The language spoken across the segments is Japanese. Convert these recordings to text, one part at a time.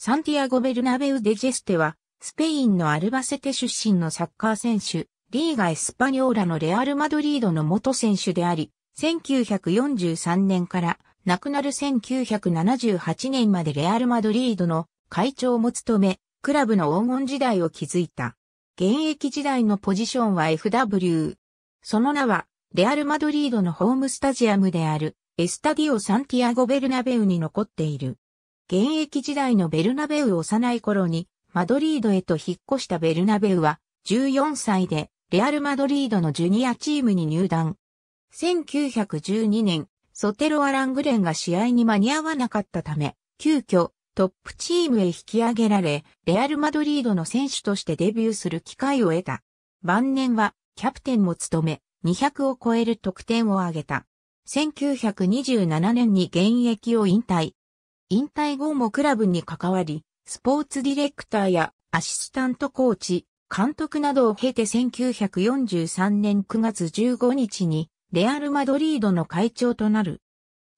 サンティアゴ・ベルナベウ・デジェステは、スペインのアルバセテ出身のサッカー選手、リーガ・エスパニョーラのレアル・マドリードの元選手であり、1943年から亡くなる1978年までレアル・マドリードの会長も務め、クラブの黄金時代を築いた。現役時代のポジションは FW。その名は、レアル・マドリードのホームスタジアムである、エスタディオ・サンティアゴ・ベルナベウに残っている。現役時代のベルナベウ幼い頃にマドリードへと引っ越したベルナベウは14歳でレアル・マドリードのジュニアチームに入団。1912年、ソテロ・アラングレンが試合に間に合わなかったため、急遽トップチームへ引き上げられ、レアル・マドリードの選手としてデビューする機会を得た。晩年はキャプテンも務め、200を超える得点を挙げた。1927年に現役を引退。引退後もクラブに関わり、スポーツディレクターやアシスタントコーチ、監督などを経て1943年9月15日にレアル・マドリードの会長となる。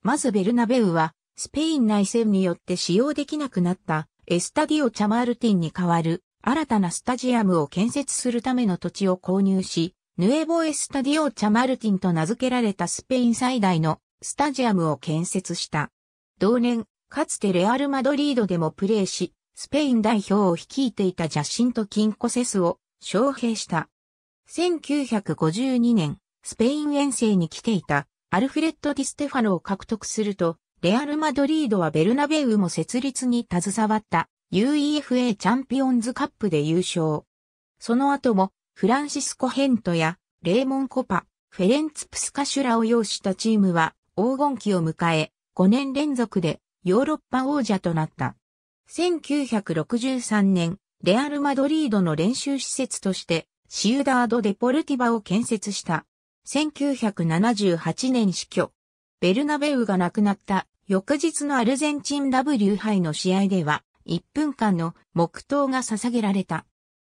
まずベルナベウはスペイン内戦によって使用できなくなったエスタディオ・チャマルティンに代わる新たなスタジアムを建設するための土地を購入し、ヌエボ・エスタディオ・チャマルティンと名付けられたスペイン最大のスタジアムを建設した。同年、かつてレアル・マドリードでもプレーし、スペイン代表を率いていたジャシント・キンコセスを招聘した。1952年、スペイン遠征に来ていたアルフレッド・ディステファノを獲得すると、レアル・マドリードはベルナベウも設立に携わった UEFA チャンピオンズカップで優勝。その後もフランシスコ・ヘントやレーモン・コパ、フェレンツ・プスカシュラを擁したチームは黄金期を迎え、5年連続でヨーロッパ王者となった。1963年、レアル・マドリードの練習施設として、シウダード・デポルティバを建設した。1978年死去。ベルナベウが亡くなった翌日のアルゼンチン W 杯の試合では、1分間の黙祷が捧げられた。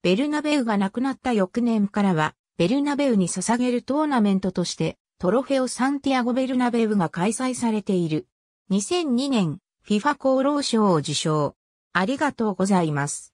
ベルナベウが亡くなった翌年からは、ベルナベウに捧げるトーナメントとして、トロフェオサンティアゴ・ベルナベウが開催されている。2002年、FIFA 厚労賞を受賞。ありがとうございます。